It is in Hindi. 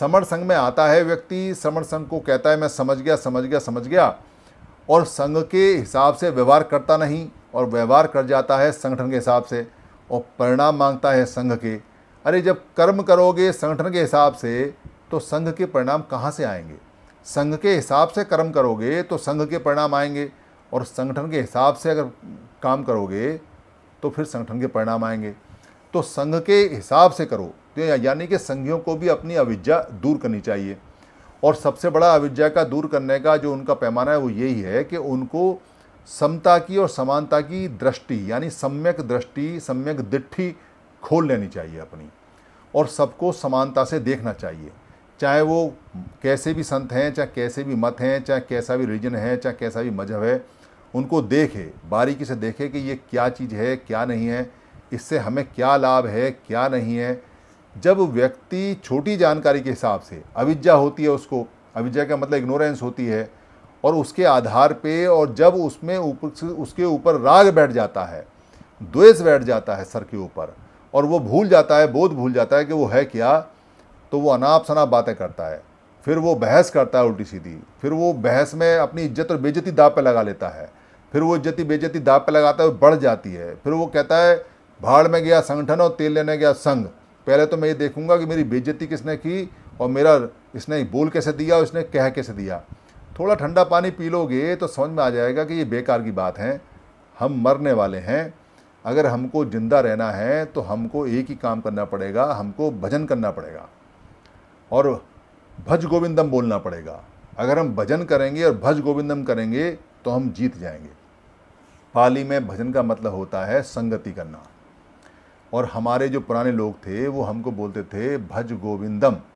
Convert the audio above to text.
समर संघ में आता है व्यक्ति समर संघ को कहता है मैं समझ गया समझ गया समझ गया और संघ के हिसाब से व्यवहार करता नहीं और व्यवहार कर जाता है संगठन के हिसाब से और परिणाम मांगता है संघ के अरे जब कर्म करोगे संगठन के हिसाब से तो संघ के परिणाम कहाँ से आएंगे संघ के हिसाब से कर्म करोगे तो संघ के परिणाम आएंगे और संगठन के हिसाब से अगर काम करोगे तो फिर संगठन के परिणाम आएंगे तो संघ के हिसाब से करो सकते हैं यानी कि संघियों को भी अपनी अविज्ञा दूर करनी चाहिए और सबसे बड़ा अविज्ञा का दूर करने का जो उनका पैमाना है वो यही है कि उनको समता की और समानता की दृष्टि यानी सम्यक दृष्टि सम्यक दिट्ठी खोल लेनी चाहिए अपनी और सबको समानता से देखना चाहिए चाहे वो कैसे भी संत हैं चाहे कैसे भी मत हैं चाहे कैसा भी रिलीजन है चाहे कैसा भी मजहब है उनको देखे बारीकी से देखे कि ये क्या चीज़ है क्या नहीं है इससे हमें क्या लाभ है क्या नहीं है जब व्यक्ति छोटी जानकारी के हिसाब से अविज्ञा होती है उसको अविज्ञा का मतलब इग्नोरेंस होती है और उसके आधार पे और जब उसमें ऊपर उसके ऊपर राग बैठ जाता है द्वेष बैठ जाता है सर के ऊपर और वो भूल जाता है बोध भूल जाता है कि वो है क्या तो वो अनाप शनाप बातें करता है फिर वो बहस करता है उल्टी सीधी फिर वो बहस में अपनी इज्जत और बेजती दाव पर लगा लेता है फिर वो इज्जती बेजती दाव पर लगाता है बढ़ जाती है फिर वो कहता है भाड़ में गया संगठन और तेल लेने गया संघ पहले तो मैं ये देखूँगा कि मेरी बेज्जती किसने की और मेरा इसने बोल कैसे दिया और इसने कह कैसे दिया थोड़ा ठंडा पानी पी लोगे तो समझ में आ जाएगा कि ये बेकार की बात है हम मरने वाले हैं अगर हमको ज़िंदा रहना है तो हमको एक ही काम करना पड़ेगा हमको भजन करना पड़ेगा और भज गोविंदम बोलना पड़ेगा अगर हम भजन करेंगे और भज गोविंदम करेंगे तो हम जीत जाएंगे पाली में भजन का मतलब होता है संगति करना और हमारे जो पुराने लोग थे वो हमको बोलते थे भज गोविंदम